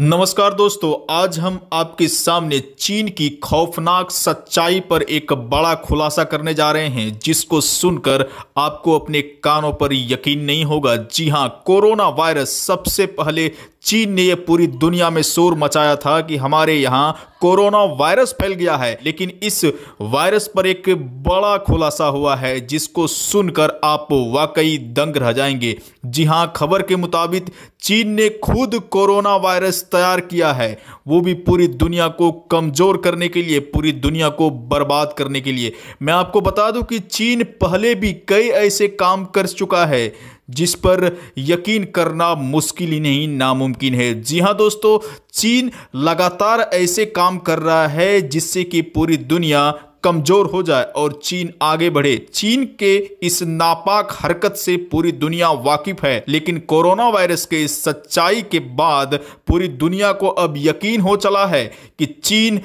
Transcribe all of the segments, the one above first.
नमस्कार दोस्तों आज हम आपके सामने चीन की खौफनाक सच्चाई पर एक बड़ा खुलासा करने जा रहे हैं जिसको सुनकर आपको अपने कानों पर यकीन नहीं होगा जी हां कोरोना वायरस सबसे पहले चीन ने यह पूरी दुनिया में शोर मचाया था कि हमारे यहाँ कोरोना वायरस फैल गया है लेकिन इस वायरस पर एक बड़ा खुलासा हुआ है जिसको सुनकर आप वाकई दंग रह जाएंगे जी हाँ खबर के मुताबिक चीन ने खुद कोरोना वायरस तैयार किया है वो भी पूरी दुनिया को कमज़ोर करने के लिए पूरी दुनिया को बर्बाद करने के लिए मैं आपको बता दूं कि चीन पहले भी कई ऐसे काम कर चुका है जिस पर यकीन करना मुश्किल ही नहीं नामुमकिन है जी हाँ दोस्तों चीन लगातार ऐसे काम कर रहा है जिससे कि पूरी दुनिया कमज़ोर हो जाए और चीन आगे बढ़े चीन के इस नापाक हरकत से पूरी दुनिया वाकिफ है लेकिन कोरोना वायरस के इस सच्चाई के बाद पूरी दुनिया को अब यकीन हो चला है कि चीन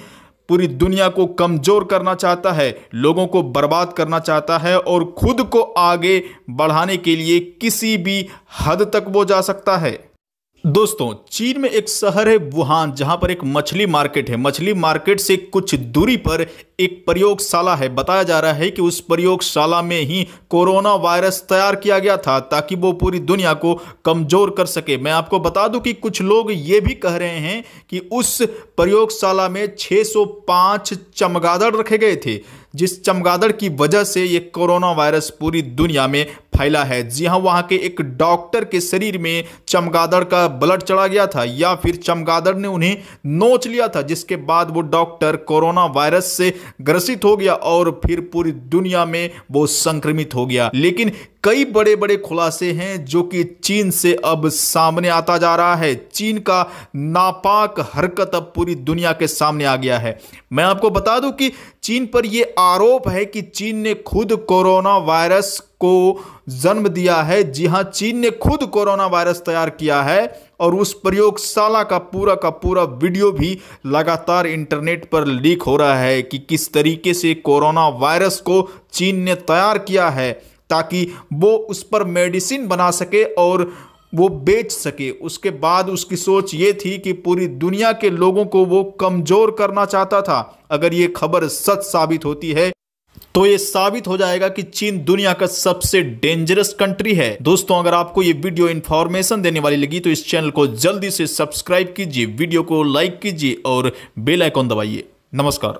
पूरी दुनिया को कमज़ोर करना चाहता है लोगों को बर्बाद करना चाहता है और खुद को आगे बढ़ाने के लिए किसी भी हद तक वो जा सकता है दोस्तों चीन में एक शहर है वुहान जहां पर एक मछली मार्केट है मछली मार्केट से कुछ दूरी पर एक प्रयोगशाला है बताया जा रहा है कि उस प्रयोगशाला में ही कोरोना वायरस तैयार किया गया था ताकि वो पूरी दुनिया को कमज़ोर कर सके मैं आपको बता दूं कि कुछ लोग ये भी कह रहे हैं कि उस प्रयोगशाला में 605 चमगादड़ रखे गए थे जिस चमगादड़ की वजह से ये कोरोना वायरस पूरी दुनिया में फैला है जी हाँ वहाँ के एक डॉक्टर के शरीर में चमगादड़ का ब्लड चढ़ा गया था या फिर चमगादड़ ने उन्हें नोच लिया था जिसके बाद वो डॉक्टर कोरोना वायरस से ग्रसित हो गया और फिर पूरी दुनिया में वो संक्रमित हो गया लेकिन कई बड़े बड़े खुलासे हैं जो कि चीन से अब सामने आता जा रहा है चीन का नापाक हरकत अब पूरी दुनिया के सामने आ गया है मैं आपको बता दूं कि चीन पर यह आरोप है कि चीन ने खुद कोरोना वायरस को जन्म दिया है जी हाँ चीन ने खुद कोरोना वायरस तैयार किया है और उस प्रयोगशाला का पूरा का पूरा वीडियो भी लगातार इंटरनेट पर लीक हो रहा है कि किस तरीके से कोरोना वायरस को चीन ने तैयार किया है ताकि वो उस पर मेडिसिन बना सके और वो बेच सके उसके बाद उसकी सोच ये थी कि पूरी दुनिया के लोगों को वो कमज़ोर करना चाहता था अगर ये खबर सच साबित होती है तो ये साबित हो जाएगा कि चीन दुनिया का सबसे डेंजरस कंट्री है दोस्तों अगर आपको ये वीडियो इन्फॉर्मेशन देने वाली लगी तो इस चैनल को जल्दी से सब्सक्राइब कीजिए वीडियो को लाइक कीजिए और बेल आइकॉन दबाइए नमस्कार